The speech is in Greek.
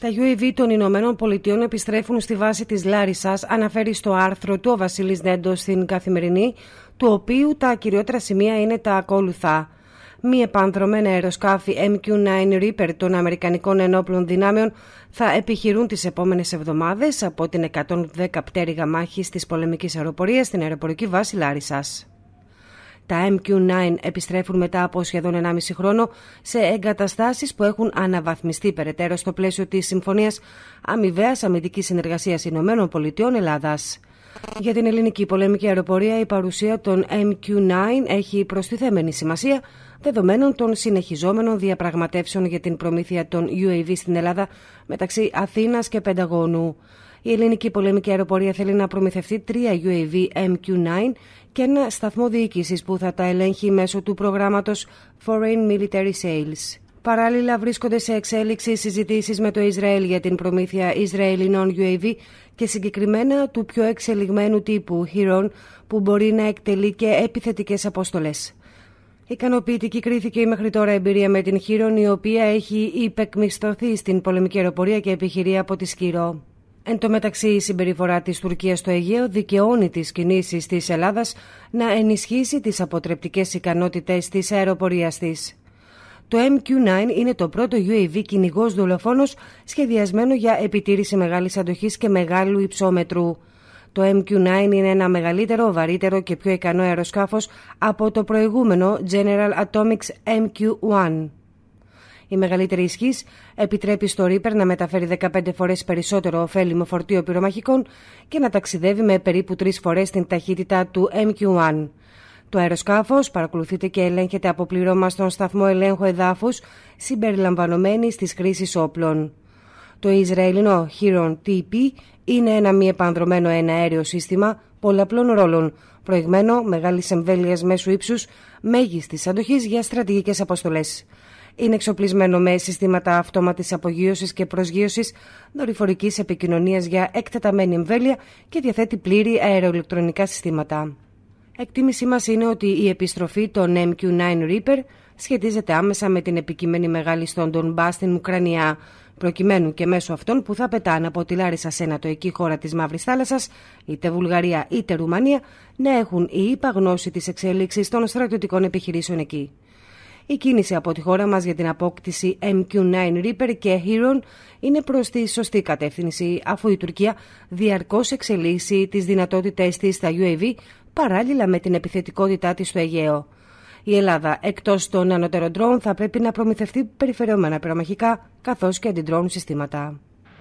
Τα UAV των Ηνωμένων Πολιτειών επιστρέφουν στη βάση της Λάρισας, αναφέρει στο άρθρο του ο Βασίλης Νέντος στην Καθημερινή, του οποίου τα κυριότερα σημεία είναι τα ακόλουθα. Μη επανδρομένα αεροσκάφη MQ-9 Reaper των Αμερικανικών Ενόπλων Δυνάμεων θα επιχειρούν τις επόμενες εβδομάδες από την 110 πτέρυγα μάχης της πολεμικής αεροπορίας στην αεροπορική βάση Λάρισας. Τα MQ9 επιστρέφουν μετά από σχεδόν 1,5 χρόνο σε εγκαταστάσεις που έχουν αναβαθμιστεί περαιτέρω στο πλαίσιο της Συμφωνίας Αμοιβαίας Αμυντικής Συνεργασίας Ηνωμένων Πολιτειών Ελλάδας. Για την ελληνική πολεμική αεροπορία, η παρουσία των MQ9 έχει προστιθέμενη σημασία δεδομένων των συνεχιζόμενων διαπραγματεύσεων για την προμήθεια των UAV στην Ελλάδα μεταξύ Αθήνας και Πενταγώνου. Η ελληνική πολεμική αεροπορία θέλει να προμηθευτεί τρία UAV MQ-9 και ένα σταθμό διοίκησης που θα τα ελέγχει μέσω του προγράμματος Foreign Military Sales. Παράλληλα, βρίσκονται σε εξέλιξη συζητήσεις με το Ισραήλ για την προμήθεια Ισραηλινών UAV και συγκεκριμένα του πιο εξελιγμένου τύπου χειρών που μπορεί να εκτελεί και επιθετικές αποστολές. Ικανοποιητική κρίθηκε η μέχρι τώρα εμπειρία με την Χείρον, η οποία έχει υπεκμισθωθεί στην πολεμική αεροπορία και επιχειρεί από τη Σκυρό. Εν τω μεταξύ, η συμπεριφορά της Τουρκίας στο Αιγαίο δικαιώνει τις κινήσεις της Ελλάδας να ενισχύσει τις αποτρεπτικές ικανότητες της αεροπορίας της. Το MQ-9 είναι το πρώτο UAV κυνηγό δολοφόνος σχεδιασμένο για επιτήρηση μεγάλης αντοχής και μεγάλου υψόμετρου. Το MQ-9 είναι ένα μεγαλύτερο, βαρύτερο και πιο ικανό αεροσκάφος από το προηγούμενο General Atomics MQ-1. Η μεγαλύτερη ισχύ επιτρέπει στο Reaper να μεταφέρει 15 φορές περισσότερο ωφέλιμο φορτίο πυρομαχικών και να ταξιδεύει με περίπου 3 φορές την ταχύτητα του MQ-1. Το αεροσκάφος παρακολουθείται και ελέγχεται από πληρώμα στον σταθμό ελέγχου εδάφους συμπεριλαμβανομένη τη χρήση όπλων. Το Ισραηλινό Χίρον TP είναι ένα μη επανδρομένο εναέριο σύστημα πολλαπλών ρόλων, προηγμένο μεγάλης εμβέλειας μέσου ύψους, μέγιστης αντοχής για στρατηγικές αποστολές είναι εξοπλισμένο με συστήματα αυτόματης απογείωσης και προσγείωσης δορυφορικής επικοινωνίας για εκτεταμένη εμβέλεια και διαθέτει πλήρη αεροελεκτρονικά συστήματα. Εκτίμησή μας είναι ότι η επιστροφή των MQ-9 Reaper σχετίζεται άμεσα με την επικείμενη μεγάλη στον Τον Μπά στην Ουκρανία, προκειμένου και μέσω αυτών που θα πετάνε από τη Λάρισα σε ανατοϊκή χώρα της Μαύρης Θάλασσας, είτε Βουλγαρία είτε Ρουμανία, να έχουν η υπαγνώση της εξέλιξης των στρατιωτικών επιχειρήσεων εκεί. Η κίνηση από τη χώρα μας για την απόκτηση MQ9 Reaper και Heron είναι προς τη σωστή κατεύθυνση, αφού η Τουρκία διαρκώς εξελίσσει τις δυνατότητές της στα UAV παράλληλα με την επιθετικότητά της στο Αιγαίο. Η Ελλάδα, εκτός των ανώτερων θα πρέπει να προμηθευτεί περιφερειωμένα πυρομαχικά καθώς και αντιτρώνουν συστήματα.